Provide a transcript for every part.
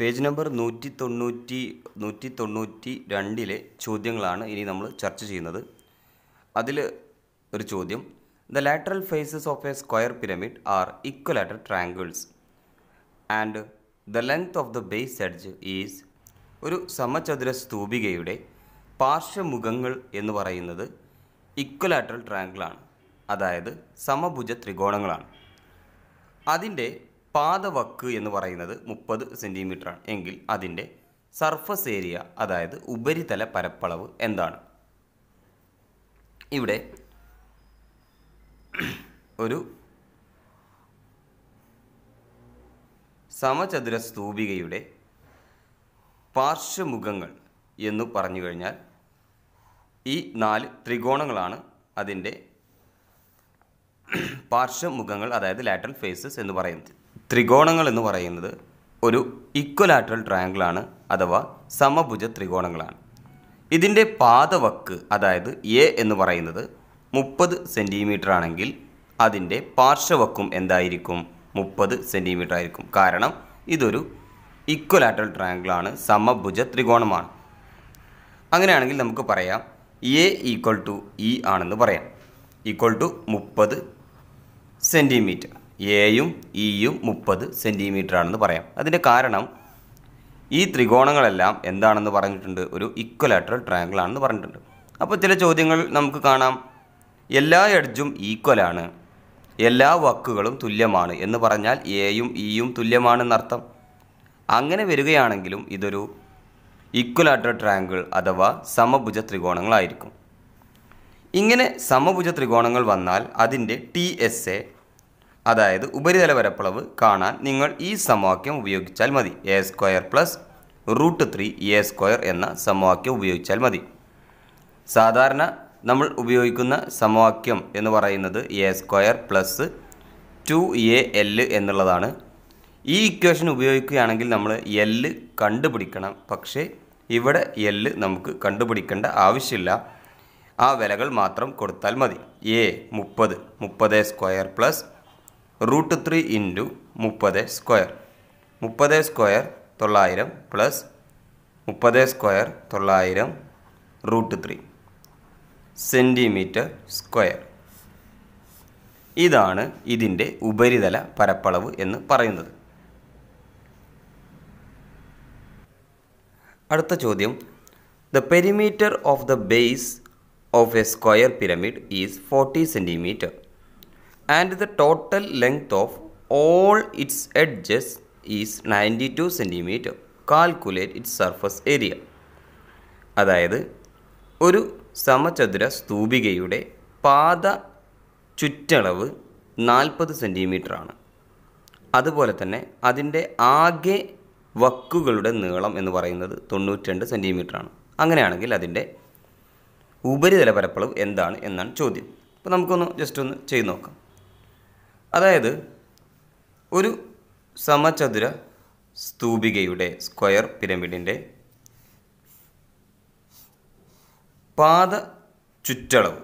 page number നൂറ്റി തൊണ്ണൂറ്റി നൂറ്റി തൊണ്ണൂറ്റി രണ്ടിലെ ചോദ്യങ്ങളാണ് ഇനി നമ്മൾ ചർച്ച ചെയ്യുന്നത് അതിൽ ഒരു ചോദ്യം the lateral faces of a square pyramid are equilateral triangles and the length of the base edge is ഒരു സമചതുര സ്തൂപികയുടെ പാർശ്വമുഖങ്ങൾ എന്ന് പറയുന്നത് ഇക്വലാറ്ററൽ ട്രാങ്കിളാണ് അതായത് സമഭുജ ത്രികോണങ്ങളാണ് അതിൻ്റെ പാദവക്ക് എന്ന് പറയുന്നത് മുപ്പത് ആണ് എങ്കിൽ അതിൻ്റെ സർഫസ് ഏരിയ അതായത് ഉപരിതല പരപ്പളവ് എന്താണ് ഇവിടെ ഒരു സമചതുര സ്തൂപികയുടെ പാർശ്വമുഖങ്ങൾ എന്ന് പറഞ്ഞു കഴിഞ്ഞാൽ ഈ നാല് ത്രികോണങ്ങളാണ് അതിൻ്റെ പാർശ്വമുഖങ്ങൾ അതായത് ലാറ്ററൽ ഫേസസ് എന്ന് പറയുന്നത് ത്രികോണങ്ങൾ എന്ന് പറയുന്നത് ഒരു ഇക്വലാറ്ററൽ ആണ് അഥവാ സമഭുജ ത്രികോണങ്ങളാണ് ഇതിൻ്റെ പാദവക്ക് അതായത് എ എന്ന് പറയുന്നത് മുപ്പത് സെൻറ്റിമീറ്റർ ആണെങ്കിൽ അതിൻ്റെ പാർശ്വവക്കും എന്തായിരിക്കും മുപ്പത് സെൻറ്റിമീറ്റർ ആയിരിക്കും കാരണം ഇതൊരു ഇക്വലാറ്ററൽ ആണ് സമഭുജ ത്രികോണമാണ് അങ്ങനെയാണെങ്കിൽ നമുക്ക് പറയാം എ ഈക്വൾ ടു ഇ ആണെന്ന് പറയാം ഈക്വൾ ടു മുപ്പത് സെൻറ്റിമീറ്റർ എയും ഇയും മുപ്പത് സെൻറ്റിമീറ്ററാണെന്ന് പറയാം അതിൻ്റെ കാരണം ഈ ത്രികോണങ്ങളെല്ലാം എന്താണെന്ന് പറഞ്ഞിട്ടുണ്ട് ഒരു ഈക്വലാറ്ററൽ ട്രയാങ്കിൾ ആണെന്ന് പറഞ്ഞിട്ടുണ്ട് അപ്പോൾ ചില ചോദ്യങ്ങൾ നമുക്ക് കാണാം എല്ലാ എഡ്ജും ഈക്വലാണ് എല്ലാ വക്കുകളും തുല്യമാണ് എന്ന് പറഞ്ഞാൽ എയും ഇയും തുല്യമാണെന്നർത്ഥം അങ്ങനെ വരികയാണെങ്കിലും ഇതൊരു ഈക്വലാറ്ററൽ ട്രയാങ്കിൾ അഥവാ സമഭുജ ത്രികോണങ്ങളായിരിക്കും ഇങ്ങനെ സമഭുജ ത്രികോണങ്ങൾ വന്നാൽ അതിൻ്റെ ടി എസ് എ അതായത് ഉപരിതല വരപ്പളവ് കാണാൻ നിങ്ങൾ ഈ സമവാക്യം ഉപയോഗിച്ചാൽ മതി a square plus root three a square എന്ന സമവാക്യം ഉപയോഗിച്ചാൽ മതി സാധാരണ നമ്മൾ ഉപയോഗിക്കുന്ന സമവാക്യം എന്ന് പറയുന്നത് a square plus two a l എന്നുള്ളതാണ് ഈ ഇക്വേഷൻ ഉപയോഗിക്കുകയാണെങ്കിൽ നമ്മൾ എല്ല് കണ്ടുപിടിക്കണം പക്ഷേ ഇവിടെ എല്ല് നമുക്ക് കണ്ടുപിടിക്കേണ്ട ആവശ്യമില്ല ആ വിലകൾ മാത്രം കൊടുത്താൽ മതി എ മുപ്പത് മുപ്പത് square plus root three into മുപ്പത് സ്ക്വയർ മുപ്പത് സ്ക്വയർ തൊള്ളായിരം പ്ലസ് മുപ്പത് സ്ക്വയർ തൊള്ളായിരം റൂട്ട് ത്രീ സെൻറ്റിമീറ്റർ സ്ക്വയർ ഇതാണ് ഇതിൻ്റെ ഉപരിതല പരപ്പളവ് എന്ന് പറയുന്നത് അടുത്ത ചോദ്യം the perimeter of the base of a square pyramid is forty centimetre and the total length of all its edges is ninety two centimetre calculate its surface area അതായത് ഒരു സമചതുര സ്തൂപികയുടെ പാത ചുറ്റളവ് നാൽപ്പത് ആണ് അതുപോലെ തന്നെ അതിൻ്റെ ആകെ വക്കുകളുടെ നീളം എന്ന് പറയുന്നത് തൊണ്ണൂറ്റിരണ്ട് ആണ് അങ്ങനെയാണെങ്കിൽ അതിൻ്റെ ഉപരിതല പരപ്പളവ് എന്താണ് എന്നാണ് ചോദ്യം അപ്പോൾ നമുക്കൊന്ന് ജസ്റ്റ് ഒന്ന് ചെയ്ത് നോക്കാം അതായത് ഒരു സമചതുര സ്തൂപികയുടെ സ്ക്വയർ പിരമിഡിൻ്റെ പാദ ചുറ്റളവ്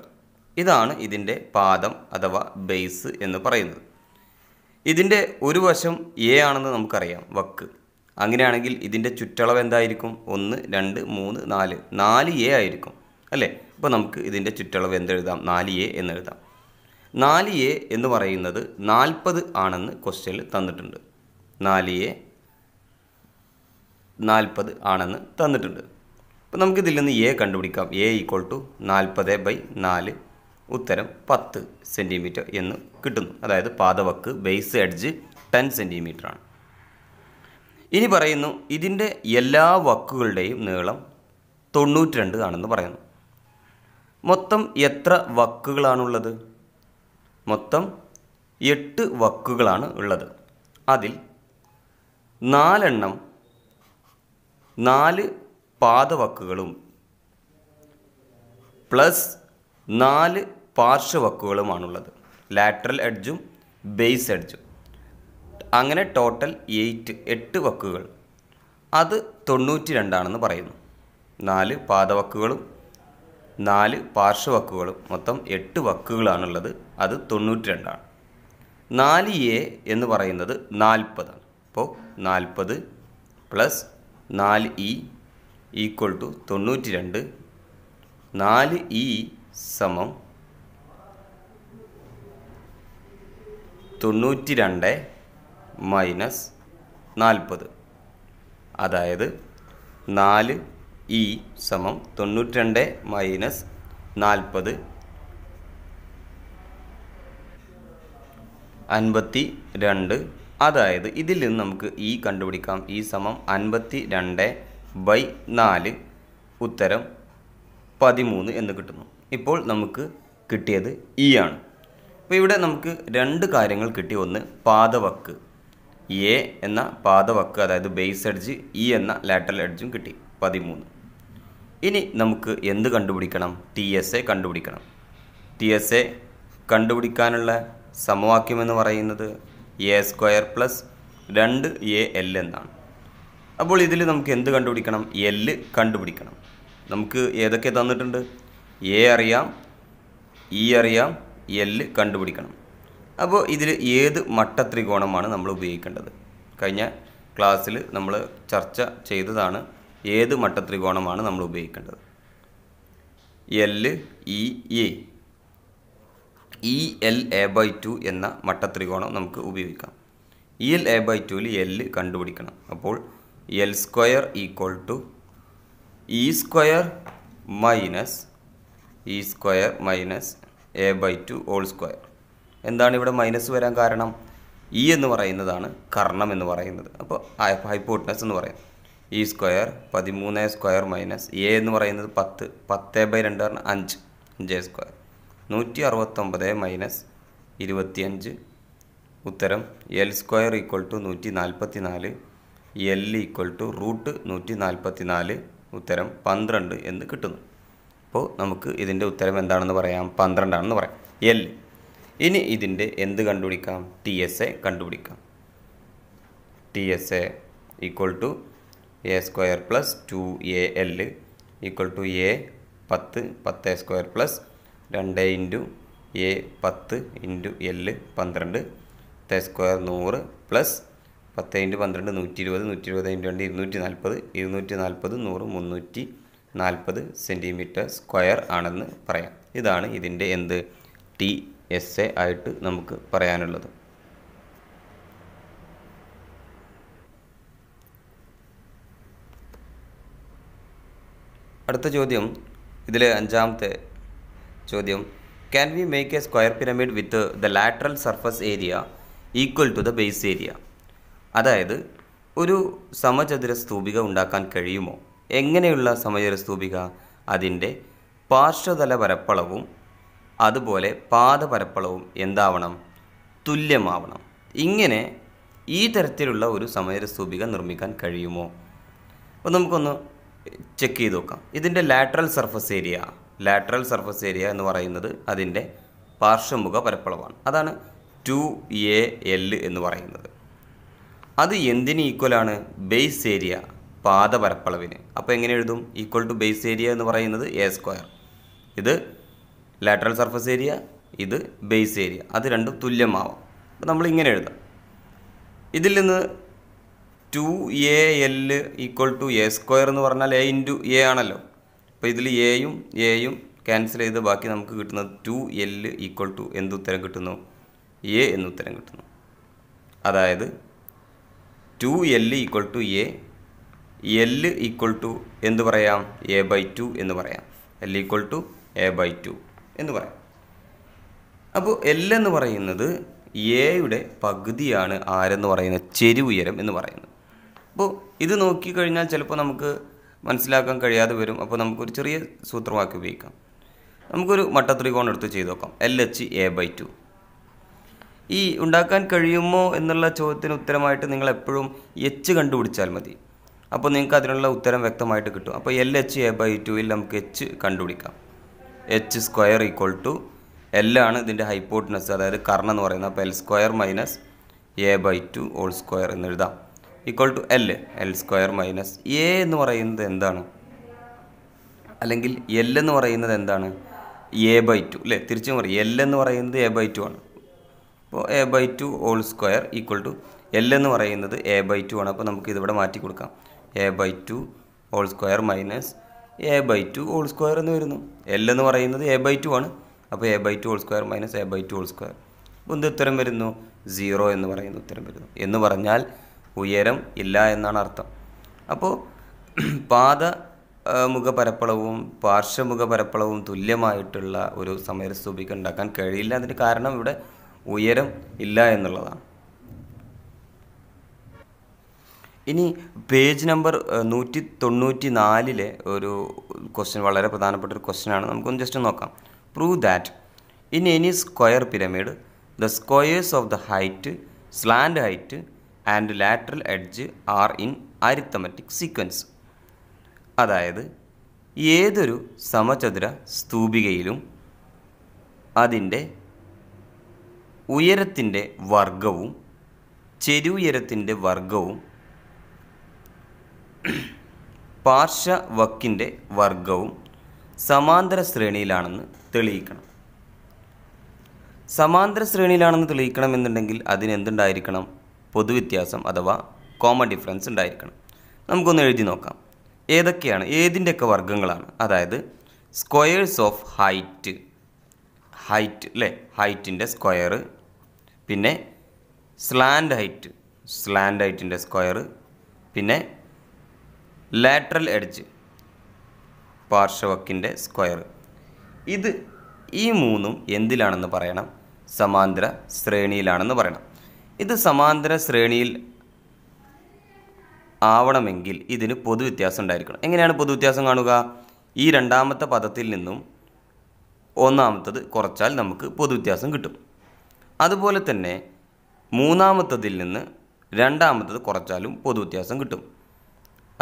ഇതാണ് ഇതിൻ്റെ പാദം അഥവാ ബേസ് എന്ന് പറയുന്നത് ഇതിൻ്റെ ഒരു വശം എ ആണെന്ന് നമുക്കറിയാം വക്ക് അങ്ങനെയാണെങ്കിൽ ഇതിൻ്റെ ചുറ്റളവ് എന്തായിരിക്കും ഒന്ന് രണ്ട് മൂന്ന് നാല് നാല് എ ആയിരിക്കും അല്ലേ അപ്പോൾ നമുക്ക് ഇതിൻ്റെ ചുറ്റളവ് എന്തെഴുതാം നാല് എ എന്നെഴുതാം നാല് എ എന്ന് പറയുന്നത് നാൽപ്പത് ആണെന്ന് ക്വസ്റ്റ്യനിൽ തന്നിട്ടുണ്ട് നാല് എ നാൽപ്പത് ആണെന്ന് തന്നിട്ടുണ്ട് അപ്പോൾ നമുക്കിതിൽ നിന്ന് എ കണ്ടുപിടിക്കാം എ ഈക്വൾ ടു നാൽപ്പത് ബൈ നാല് ഉത്തരം പത്ത് സെൻറ്റിമീറ്റർ എന്ന് കിട്ടുന്നു അതായത് പാദവക്ക് ബേസ് എഡ്ജ് ടെൻ ആണ് ഇനി പറയുന്നു ഇതിൻ്റെ എല്ലാ വക്കുകളുടെയും നീളം തൊണ്ണൂറ്റി ആണെന്ന് പറയുന്നു മൊത്തം എത്ര വക്കുകളാണുള്ളത് മൊത്തം എട്ട് വക്കുകളാണ് ഉള്ളത് അതിൽ നാലെണ്ണം നാല് പാദവക്കുകളും പ്ലസ് നാല് പാർശ്വവക്കുകളുമാണുള്ളത് ലാറ്ററൽ എഡ്ജും ബേസ് എഡ്ജും അങ്ങനെ ടോട്ടൽ എയ്റ്റ് എട്ട് വക്കുകൾ അത് തൊണ്ണൂറ്റി രണ്ടാണെന്ന് പറയുന്നു നാല് പാദവക്കുകളും നാല് പാർശ്വവക്കുകളും മൊത്തം എട്ട് വക്കുകളാണുള്ളത് അത് തൊണ്ണൂറ്റി രണ്ടാണ് നാല് എ എന്ന് പറയുന്നത് നാൽപ്പതാണ് അപ്പോൾ നാൽപ്പത് പ്ലസ് നാല് ഇ ഈക്വൾ ടു തൊണ്ണൂറ്റി രണ്ട് നാല് ഇ സമം തൊണ്ണൂറ്റി രണ്ട് മൈനസ് നാൽപ്പത് അതായത് നാല് ഇ സമം തൊണ്ണൂറ്റി രണ്ട് മൈനസ് നാൽപ്പത് അൻപത്തി രണ്ട് അതായത് ഇതിൽ നിന്ന് നമുക്ക് ഇ കണ്ടുപിടിക്കാം ഇ സമം അൻപത്തി രണ്ട് ബൈ നാല് ഉത്തരം പതിമൂന്ന് എന്ന് കിട്ടുന്നു ഇപ്പോൾ നമുക്ക് കിട്ടിയത് ഇ ആണ് അപ്പോൾ ഇവിടെ നമുക്ക് രണ്ട് കാര്യങ്ങൾ കിട്ടി ഒന്ന് പാതവക്ക് എ എന്ന പാതവക്ക് അതായത് ബേസ് എഡ്ജ് ഇ എന്ന ലാറ്ററൽ എഡ്ജും കിട്ടി പതിമൂന്ന് ഇനി നമുക്ക് എന്ത് കണ്ടുപിടിക്കണം ടി എസ് എ കണ്ടുപിടിക്കണം ടി എസ് എ കണ്ടുപിടിക്കാനുള്ള സമവാക്യം എന്ന് പറയുന്നത് എ സ്ക്വയർ പ്ലസ് രണ്ട് എ എൽ എന്നാണ് അപ്പോൾ ഇതിൽ നമുക്ക് എന്ത് കണ്ടുപിടിക്കണം എല്ല് കണ്ടുപിടിക്കണം നമുക്ക് ഏതൊക്കെ തന്നിട്ടുണ്ട് എ അറിയാം ഇ e അറിയാം എല്ല് കണ്ടുപിടിക്കണം അപ്പോൾ ഇതിൽ ഏത് മട്ട ത്രികോണമാണ് നമ്മൾ ഉപയോഗിക്കേണ്ടത് കഴിഞ്ഞ ക്ലാസ്സിൽ നമ്മൾ ചർച്ച ചെയ്തതാണ് ഏത് മട്ട ത്രികോണമാണ് നമ്മൾ ഉപയോഗിക്കേണ്ടത് l e a e l a by two എന്ന മട്ടത്രികോണം നമുക്ക് ഉപയോഗിക്കാം ഇ എൽ എ ബൈ ടുവിൽ എൽ കണ്ടുപിടിക്കണം അപ്പോൾ l square equal to e square minus e square minus a by two all square എന്താണ് ഇവിടെ മൈനസ് വരാൻ കാരണം ഇ e എന്ന് പറയുന്നതാണ് കർണം എന്ന് പറയുന്നത് അപ്പോൾ ഹൈപ്പോട്ടനസ് എന്ന് പറയും ഇ സ്ക്വയർ പതിമൂന്ന് സ്ക്വയർ മൈനസ് എ എന്ന് പറയുന്നത് പത്ത് പത്ത് ബൈ രണ്ട് പറഞ്ഞാൽ അഞ്ച് അഞ്ച് സ്ക്വയർ നൂറ്റി അറുപത്തൊമ്പത് മൈനസ് ഇരുപത്തിയഞ്ച് ഉത്തരം എൽ സ്ക്വയർ ഈക്വൽ ടു നൂറ്റി നാൽപ്പത്തി നാല് എൽ ഈക്വൽ ടു റൂട്ട് നൂറ്റി നാൽപ്പത്തി നാല് ഉത്തരം പന്ത്രണ്ട് എന്ന് കിട്ടുന്നു അപ്പോൾ നമുക്ക് ഇതിൻ്റെ ഉത്തരം എന്താണെന്ന് പറയാം പന്ത്രണ്ടാണെന്ന് പറയാം എൽ ഇനി ഇതിൻ്റെ എന്ത് കണ്ടുപിടിക്കാം ടി എസ് എ കണ്ടുപിടിക്കാം T S A equal to a square plus two a l equal to a പത്ത് പത്ത് എ സ്ക്വയർ പ്ലസ് രണ്ട് ഇൻറ്റു എ പത്ത് ഇൻറ്റു എല്ല് പന്ത്രണ്ട് തെ സ്ക്വയർ നൂറ് പ്ലസ് പത്ത് ഇൻറ്റു പന്ത്രണ്ട് നൂറ്റി ഇരുപത് നൂറ്റി ഇരുപത് ഇൻറ്റു രണ്ട് ഇരുന്നൂറ്റി നാൽപ്പത് ഇരുന്നൂറ്റി നാൽപ്പത് നൂറ് മുന്നൂറ്റി നാൽപ്പത് സെൻറ്റിമീറ്റർ സ്ക്വയർ ആണെന്ന് പറയാം ഇതാണ് ഇതിൻ്റെ എന്ത് ടി എസ് എ ആയിട്ട് നമുക്ക് പറയാനുള്ളത് അടുത്ത ചോദ്യം ഇതിലെ അഞ്ചാമത്തെ ചോദ്യം can we make a square pyramid with the lateral surface area equal to the base area അതായത് ഒരു സമചതുര സ്തൂപിക ഉണ്ടാക്കാൻ കഴിയുമോ എങ്ങനെയുള്ള സമചതുര സ്തൂപിക അതിൻ്റെ പാർശ്വതല പരപ്പളവും അതുപോലെ പാദപരപ്പളവും എന്താവണം തുല്യമാവണം ഇങ്ങനെ ഈ തരത്തിലുള്ള ഒരു സമചതുര സ്തൂപിക നിർമ്മിക്കാൻ കഴിയുമോ അപ്പോൾ നമുക്കൊന്ന് ചെക്ക് ചെയ്ത് നോക്കാം ഇതിൻ്റെ lateral surface area lateral surface area എന്ന് പറയുന്നത് അതിൻ്റെ പാർശ്വമുഖ പരപ്പളവാണ് അതാണ് ടു എ എൽ എന്ന് പറയുന്നത് അത് എന്തിന് ഈക്വലാണ് ബേസ് ഏരിയ പാത പരപ്പളവിന് അപ്പോൾ എങ്ങനെ എഴുതും ഈക്വൽ ടു ബേസ് ഏരിയ എന്ന് പറയുന്നത് എ സ്ക്വയർ ഇത് ലാറ്ററൽ സർഫസ് ഏരിയ ഇത് ബേസ് ഏരിയ അത് രണ്ടും തുല്യമാവാം അപ്പോൾ നമ്മൾ ഇങ്ങനെ എഴുതാം ഇതിൽ നിന്ന് two a l equal to a square എന്ന് പറഞ്ഞാൽ എ ഇൻറ്റു എ ആണല്ലോ അപ്പോൾ ഇതിൽ എയും എയും ക്യാൻസൽ ചെയ്ത് ബാക്കി നമുക്ക് കിട്ടുന്നത് ടു എൽ ഈക്വൽ ടു എന്തുത്തരം കിട്ടുന്നു എ എന്നുത്തരം കിട്ടുന്നു അതായത് two l equal to a l equal to എന്ത് പറയാം എ ബൈ ടു എന്ന് പറയാം l equal to a by two എന്ന് പറയാം അപ്പോൾ എല്ലെന്ന് എന്ന് പറയുന്നത് എയുടെ പകുതിയാണ് ആരെന്ന് പറയുന്നത് ചെരുവുയരം എന്ന് പറയുന്നത് അപ്പോൾ ഇത് നോക്കിക്കഴിഞ്ഞാൽ ചിലപ്പോൾ നമുക്ക് മനസ്സിലാക്കാൻ കഴിയാതെ വരും അപ്പോൾ നമുക്കൊരു ചെറിയ സൂത്രവാക്യം ഉപയോഗിക്കാം നമുക്കൊരു മട്ടത്രികോണം എടുത്ത് ചെയ്ത് നോക്കാം l h a by two ഈ ഉണ്ടാക്കാൻ കഴിയുമോ എന്നുള്ള ചോദ്യത്തിന് ഉത്തരമായിട്ട് നിങ്ങൾ എപ്പോഴും എച്ച് കണ്ടുപിടിച്ചാൽ മതി അപ്പോൾ നിങ്ങൾക്ക് അതിനുള്ള ഉത്തരം വ്യക്തമായിട്ട് കിട്ടും അപ്പോൾ എൽ എച്ച് എ ബൈ ടുവിൽ നമുക്ക് എച്ച് കണ്ടുപിടിക്കാം h square equal to l ആണ് ഇതിൻ്റെ ഹൈപ്പോട്ടിനസ് അതായത് കർണം എന്ന് പറയുന്നത് അപ്പോൾ l square minus a by two all square എന്ന് എഴുതാം equal to l l square minus a എന്ന് പറയുന്നത് എന്താണ് അല്ലെങ്കിൽ എൽ എന്ന് പറയുന്നത് എന്താണ് എ ബൈ ടു അല്ലേ തിരിച്ചും പറയും എൽ എന്ന് പറയുന്നത് എ ബൈ ടു ആണ് അപ്പോൾ a by two all square equal to l എന്ന് പറയുന്നത് എ ബൈ ടു ആണ് അപ്പോൾ നമുക്ക് ഇതിവിടെ മാറ്റി കൊടുക്കാം a by two all square minus a by two all square എന്ന് വരുന്നു എൽ എന്ന് പറയുന്നത് എ ബൈ ടു ആണ് അപ്പോൾ a by two all square minus a by two all square അപ്പോൾ എന്ത് ഉത്തരം വരുന്നു സീറോ എന്ന് പറയുന്ന ഉത്തരം വരുന്നു എന്ന് പറഞ്ഞാൽ ഉയരം ഇല്ല എന്നാണ് അർത്ഥം അപ്പോൾ പാദ മുഖപരപ്പളവും പാർശ്വമുഖപരപ്പളവും തുല്യമായിട്ടുള്ള ഒരു സമയസ്തൂപിക്ക് ഉണ്ടാക്കാൻ കഴിയില്ല അതിന് കാരണം ഇവിടെ ഉയരം ഇല്ല എന്നുള്ളതാണ് ഇനി പേജ് നമ്പർ നൂറ്റി തൊണ്ണൂറ്റി നാലിലെ ഒരു ക്വസ്റ്റ്യൻ വളരെ പ്രധാനപ്പെട്ട ഒരു ക്വസ്റ്റ്യനാണ് നമുക്കൊന്ന് ജസ്റ്റ് നോക്കാം prove that in any square pyramid the squares of the height slant height and lateral edge are in arithmetic sequence അതായത് ഏതൊരു സമചതുര സ്തൂപികയിലും അതിൻ്റെ ഉയരത്തിൻ്റെ വർഗവും ചെരുയരത്തിൻ്റെ വർഗവും പാർശ്വവക്കിൻ്റെ വർഗവും സമാന്തര ശ്രേണിയിലാണെന്ന് തെളിയിക്കണം സമാന്തര ശ്രേണിയിലാണെന്ന് തെളിയിക്കണമെന്നുണ്ടെങ്കിൽ അതിനെന്തുണ്ടായിരിക്കണം പൊതുവ്യത്യാസം അഥവാ കോമൺ ഡിഫറൻസ് ഉണ്ടായിരിക്കണം നമുക്കൊന്ന് എഴുതി നോക്കാം ഏതൊക്കെയാണ് ഏതിൻ്റെയൊക്കെ വർഗ്ഗങ്ങളാണ് അതായത് സ്ക്വയേഴ്സ് ഓഫ് ഹൈറ്റ് ഹൈറ്റ് അല്ലേ ഹൈറ്റിൻ്റെ സ്ക്വയർ പിന്നെ സ്ലാൻഡ് ഹൈറ്റ് സ്ലാൻഡ് ഹൈറ്റിൻ്റെ സ്ക്വയർ പിന്നെ ലാറ്ററൽ എഡ്ജ് പാർശ്വക്കിൻ്റെ സ്ക്വയർ ഇത് ഈ മൂന്നും എന്തിലാണെന്ന് പറയണം സമാന്തര ശ്രേണിയിലാണെന്ന് പറയണം ഇത് സമാന്തര ശ്രേണിയിൽ ആവണമെങ്കിൽ ഇതിന് പൊതുവ്യത്യാസം ഉണ്ടായിരിക്കണം എങ്ങനെയാണ് പൊതുവ്യത്യാസം കാണുക ഈ രണ്ടാമത്തെ പദത്തിൽ നിന്നും ഒന്നാമത്തത് കുറച്ചാൽ നമുക്ക് പൊതുവ്യത്യാസം കിട്ടും അതുപോലെ തന്നെ മൂന്നാമത്തതിൽ നിന്ന് രണ്ടാമത്തത് കുറച്ചാലും പൊതുവ്യത്യാസം കിട്ടും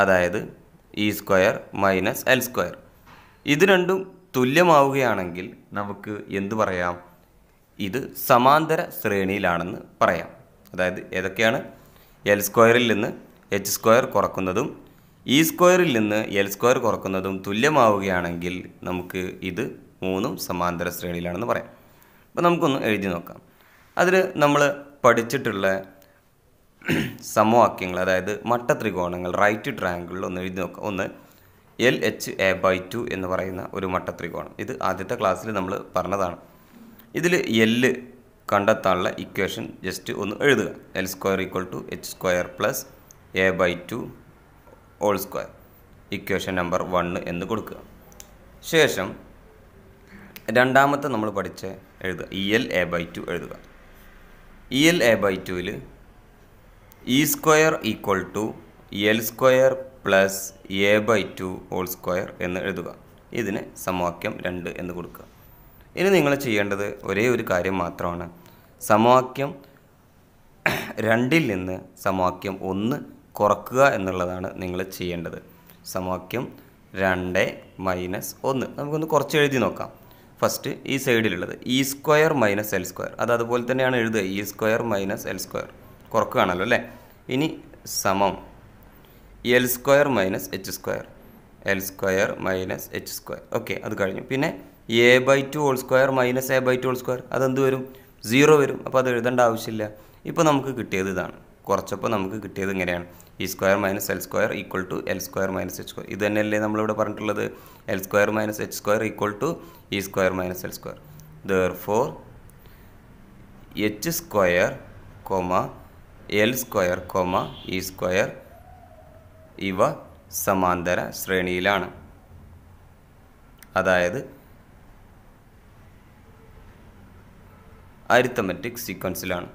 അതായത് e square minus l square ഇത് രണ്ടും തുല്യമാവുകയാണെങ്കിൽ നമുക്ക് എന്തു പറയാം ഇത് സമാന്തര ശ്രേണിയിലാണെന്ന് പറയാം അതായത് ഏതൊക്കെയാണ് എൽ സ്ക്വയറിൽ നിന്ന് എച്ച് സ്ക്വയർ കുറക്കുന്നതും ഇ e സ്ക്വയറിൽ നിന്ന് എൽ സ്ക്വയർ കുറക്കുന്നതും തുല്യമാവുകയാണെങ്കിൽ നമുക്ക് ഇത് മൂന്നും സമാന്തര ശ്രേണിയിലാണെന്ന് പറയാം അപ്പോൾ നമുക്കൊന്ന് എഴുതി നോക്കാം അതിൽ നമ്മൾ പഠിച്ചിട്ടുള്ള സമവാക്യങ്ങൾ അതായത് മട്ട ത്രികോണങ്ങൾ റൈറ്റ് ട്രാങ്കിളിൽ ഒന്ന് എഴുതി നോക്കാം ഒന്ന് l h a by two എന്ന് പറയുന്ന ഒരു മട്ട ത്രികോണം ഇത് ആദ്യത്തെ ക്ലാസ്സിൽ നമ്മൾ പറഞ്ഞതാണ് ഇതിൽ എല്ല് കണ്ടെത്താനുള്ള ഇക്വേഷൻ ജസ്റ്റ് ഒന്ന് എഴുതുക l square equal to h square plus a by two all square equation number one എന്ന് കൊടുക്കുക ശേഷം രണ്ടാമത്തെ നമ്മൾ പഠിച്ച എഴുതുക e l a by two എഴുതുക ഇ എൽ എ ബൈ ടുവിൽ e square equal to l square plus a by two all square എന്ന് എഴുതുക ഇതിന് സമവാക്യം രണ്ട് എന്ന് കൊടുക്കുക ഇനി നിങ്ങൾ ചെയ്യേണ്ടത് ഒരേ ഒരു കാര്യം മാത്രമാണ് സമവാക്യം രണ്ടിൽ നിന്ന് സമവാക്യം ഒന്ന് കുറക്കുക എന്നുള്ളതാണ് നിങ്ങൾ ചെയ്യേണ്ടത് സമവാക്യം രണ്ട് മൈനസ് ഒന്ന് നമുക്കൊന്ന് കുറച്ച് എഴുതി നോക്കാം ഫസ്റ്റ് ഈ സൈഡിലുള്ളത് e square minus l square അത് അതുപോലെ തന്നെയാണ് എഴുതുക e square minus l square കുറക്കുകയാണല്ലോ അല്ലേ ഇനി സമം l square minus h square l square minus h square okay അത് കഴിഞ്ഞു പിന്നെ a by two whole square minus a by two whole square അതെന്ത് വരും സീറോ വരും അപ്പോൾ അത് എഴുതേണ്ട ആവശ്യമില്ല ഇപ്പോൾ നമുക്ക് കിട്ടിയത് ഇതാണ് കുറച്ചപ്പോൾ നമുക്ക് കിട്ടിയത് ഇങ്ങനെയാണ് e square minus l square equal to l square minus h square ഇത് തന്നെയല്ലേ നമ്മളിവിടെ പറഞ്ഞിട്ടുള്ളത് l square minus h square equal to e square minus l square therefore h square comma l square comma e square ഇവ സമാന്തര ശ്രേണിയിലാണ് അതായത് arithmetic സീക്വൻസിലാണ്